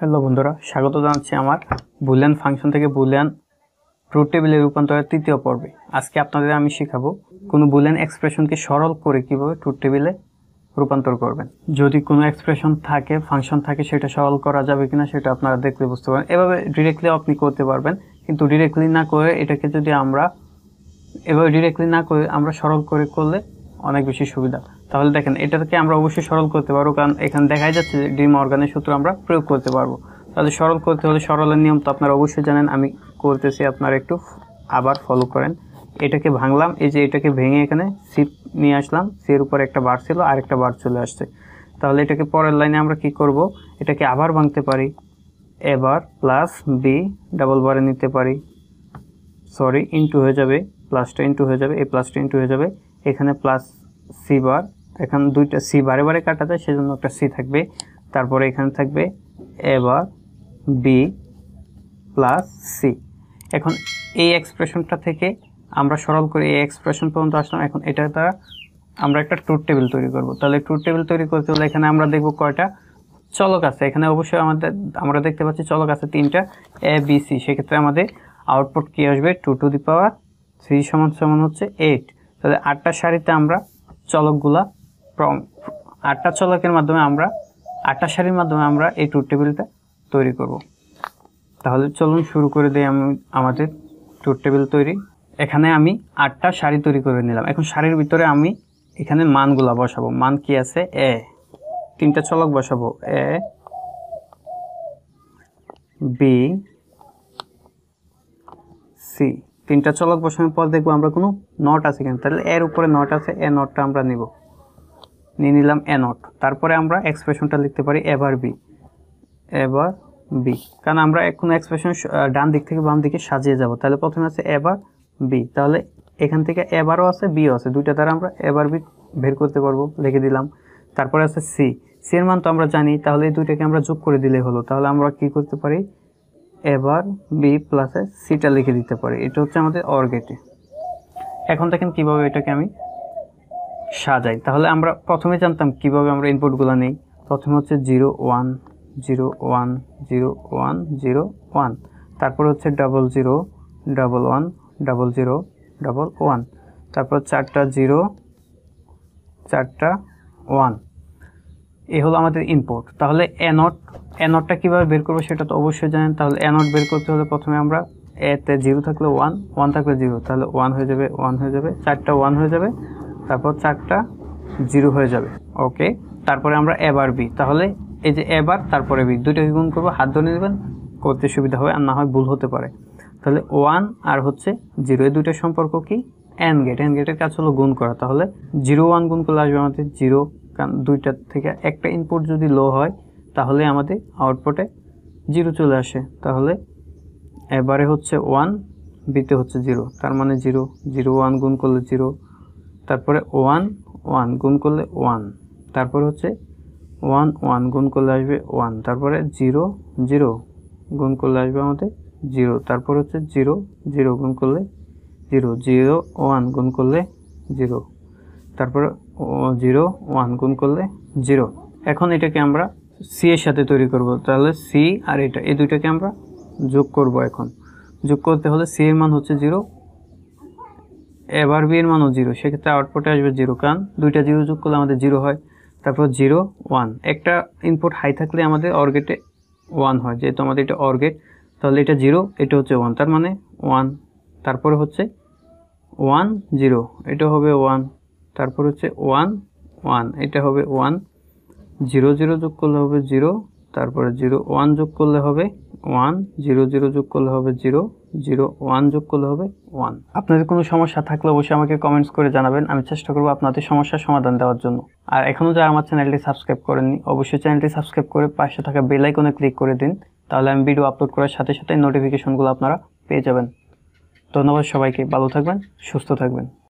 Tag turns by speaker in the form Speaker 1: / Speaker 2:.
Speaker 1: Hello বন্ধুরা স্বাগত জানাচ্ছি আমার বুলিয়ান ফাংশন থেকে বুলিয়ান রুট টেবিলে রূপান্তরের তৃতীয় পর্বে আজকে আপনাদের আমি শেখাবো কোনো বুলিয়ান এক্সপ্রেশনকে সরল করে কীভাবে রুট টেবিলে রূপান্তর করবেন যদি কোনো এক্সপ্রেশন থাকে ফাংশন থাকে সেটা সরল করা যাবে কিনা সেটা আপনারা দেখলে বুঝতে পারেন এভাবে ডিরেক্টলি আপনি করতে পারবেন কিন্তু ডিরেক্টলি না করে এটাকে যদি আমরা এভাবে ডিরেক্টলি না করে আমরা সরল করে করলে অনেক বেশি সুবিধা তাহলে দেখেন এটাকে আমরা অবশ্যই সরল করতে পারবো কারণ এখানে দেখা যাচ্ছে যে ডি মর্গানের সূত্র আমরা প্রয়োগ করতে পারবো তাহলে সরল করতে হলে সরলের নিয়ম তো আপনারা অবশ্যই জানেন আমি করতেছি আপনারা একটু আবার ফলো করেন এটাকে ভাঙলাম এই যে এটাকে ভেঙে এখানে সিপ নিয়ে আসলাম এর উপর একটা বার ছিল আর একটা বার চলে আসছে তাহলে এটাকে পরের লাইনে আমরা কি করব এটাকে আবার ভাঙতে পারি এবার প্লাস বি ডাবল বারে নিতে পারি সরি ইনটু হয়ে যাবে প্লাসটা ইনটু হয়ে যাবে এই প্লাসটা ইনটু হয়ে যাবে এখানে প্লাস সি বার এখন দুইটা সি বারে বারে কাটা যায় সেজন্য একটা সি থাকবে তারপরে এখানে থাকবে এবার বি প্লাস সি এখন এই এক্সপ্রেশনটা থেকে আমরা সরল করে এই এক্সপ্রেশন পর্যন্ত আসলাম এখন এটা দ্বারা আমরা একটা ট্রুথ টেবিল তৈরি করব তাহলে ট্রুথ টেবিল তৈরি করতে হলে এখানে আমরা দেখব কয়টা চলক আছে এখানে অবশ্যই আমাদের আমরা দেখতে পাচ্ছি চলক আছে তিনটা এ বি সি সেক্ষেত্রে আমাদের আউটপুট কী আসবে two to the power three সমান সমান হচ্ছে এইট তাহলে আটটা সারিতে আমরা চলকগুলা আটটা চলকের মাধ্যমে আমরা আটটা সারির মাধ্যমে আমরা এই ট্রুথ টেবিলটা তৈরি করব। তাহলে চলুন শুরু করে দিই আমি আমাদের ট্রুথ টেবিল তৈরি এখানে আমি আটটা শাড়ি তৈরি করে নিলাম এখন শাড়ির ভিতরে আমি এখানে মানগুলা বসাবো মান কি আছে এ তিনটা চলক বসাবো এ বি সি তিনটা চলক বসানোর পর দেখবো আমরা কোনো নট আছে কিনা তাহলে এর উপরে নট আছে এ নটটা আমরা নিব নিয়ে নিলাম এ নট তারপরে আমরা এক্সপ্রেশনটা লিখতে পারি এভার বি এভার বি কারণ আমরা এখন এক্সপ্রেশন ডান দিক থেকে বাম দিকে সাজিয়ে যাব তাহলে প্রথমে আছে এভার বি তাহলে এখান থেকে এবারও আছে বিও আছে দুইটা দ্বারা আমরা এভার বি বের করতে পারবো লিখে দিলাম তারপরে আছে সি সি এর মান তো আমরা জানি তাহলে এই দুইটাকে আমরা যোগ করে দিলে হলো তাহলে আমরা কি করতে পারি এবার বি প্লাসে সিটা লিখে দিতে পারি এটা হচ্ছে আমাদের অর গেটে এখন দেখেন কীভাবে এটাকে আমি সাজাই তাহলে আমরা প্রথমে জানতাম কিভাবে আমরা ইনপুটগুলো নেই প্রথমে হচ্ছে zero one zero one zero one zero one তারপর হচ্ছে double zero double one double zero double one তারপর চারটা জিরো চারটা ওয়ান এই হলো আমাদের ইনপুট তাহলে অ্যানট অ্যানটটা কীভাবে বের করবো সেটা তো অবশ্যই জানেন তাহলে এনট বের করতে হলে প্রথমে আমরা এতে জিরো থাকলে ওয়ান ওয়ান থাকলে জিরো তাহলে ওয়ান হয়ে যাবে ওয়ান হয়ে যাবে চারটা ওয়ান হয়ে যাবে তারপর চারটা জিরো হয়ে যাবে ওকে তারপরে আমরা এবার বি তাহলে এই যে এবার তারপরে বি দুইটাকে গুণ করবো হাত ধরে নেবেন করতে সুবিধা হবে আর না হয় ভুল হতে পারে তাহলে ওয়ান আর হচ্ছে জিরো এই দুইটার সম্পর্ক কি অ্যান গেট অ্যান গেটের কাজ হলো গুণ করা তাহলে জিরো ওয়ান গুণ করলে আসবে আমাদের জিরো কারণ দুইটার থেকে একটা ইনপুট যদি লো হয় তাহলে আমাদের আউটপুটে জিরো চলে আসে তাহলে এবারে হচ্ছে ওয়ান বিতে হচ্ছে জিরো তার মানে জিরো জিরো ওয়ান গুণ করলে জিরো তারপরে ওয়ান ওয়ান গুণ করলে ওয়ান তারপর হচ্ছে ওয়ান ওয়ান গুণ করলে আসবে ওয়ান তারপরে জিরো জিরো গুণ করলে আসবে আমাদের জিরো তারপর হচ্ছে জিরো জিরো গুণ করলে জিরো জিরো ওয়ান গুণ করলে জিরো তারপরে জিরো ওয়ান গুণ করলে জিরো এখন এটাকে আমরা সি এর সাথে তৈরি করব তাহলে সি আর এটা এই দুইটাকে আমরা যোগ করব এখন যোগ করতে হলে সি এর মান হচ্ছে জিরো এবার বি এর মানও জিরো সেক্ষেত্রে আউটপুটে আসবে জিরো কারণ দুইটা জিরো যোগ করলে আমাদের জিরো হয় তারপর জিরো ওয়ান একটা ইনপুট হাই থাকলে আমাদের অর্গেটে ওয়ান হয় যেহেতু আমাদের এটা অর্গেট তাহলে এটা জিরো এটা হচ্ছে ওয়ান তার মানে ওয়ান তারপরে হচ্ছে ওয়ান জিরো এটা হবে ওয়ান তারপর হচ্ছে ওয়ান ওয়ান এটা হবে ওয়ান জিরো জিরো যোগ করলে হবে জিরো তারপরে জিরো ওয়ান যোগ করলে হবে ওয়ান জিরো জিরো যোগ করলে হবে জিরো জিরো ওয়ান যোগ করলে হবে ওয়ান আপনাদের কোনো সমস্যা থাকলে অবশ্যই আমাকে কমেন্টস করে জানাবেন আমি চেষ্টা করবো আপনাদের সমস্যার সমাধান দেওয়ার জন্য আর এখনও যারা আমার চ্যানেলটি সাবস্ক্রাইব করেননি অবশ্যই চ্যানেলটি সাবস্ক্রাইব করে পাশে থাকা বেলাইকনে ক্লিক করে দিন তাহলে আমি ভিডিও আপলোড করার সাথে সাথে নোটিফিকেশনগুলো আপনারা পেয়ে যাবেন ধন্যবাদ সবাইকে ভালো থাকবেন সুস্থ থাকবেন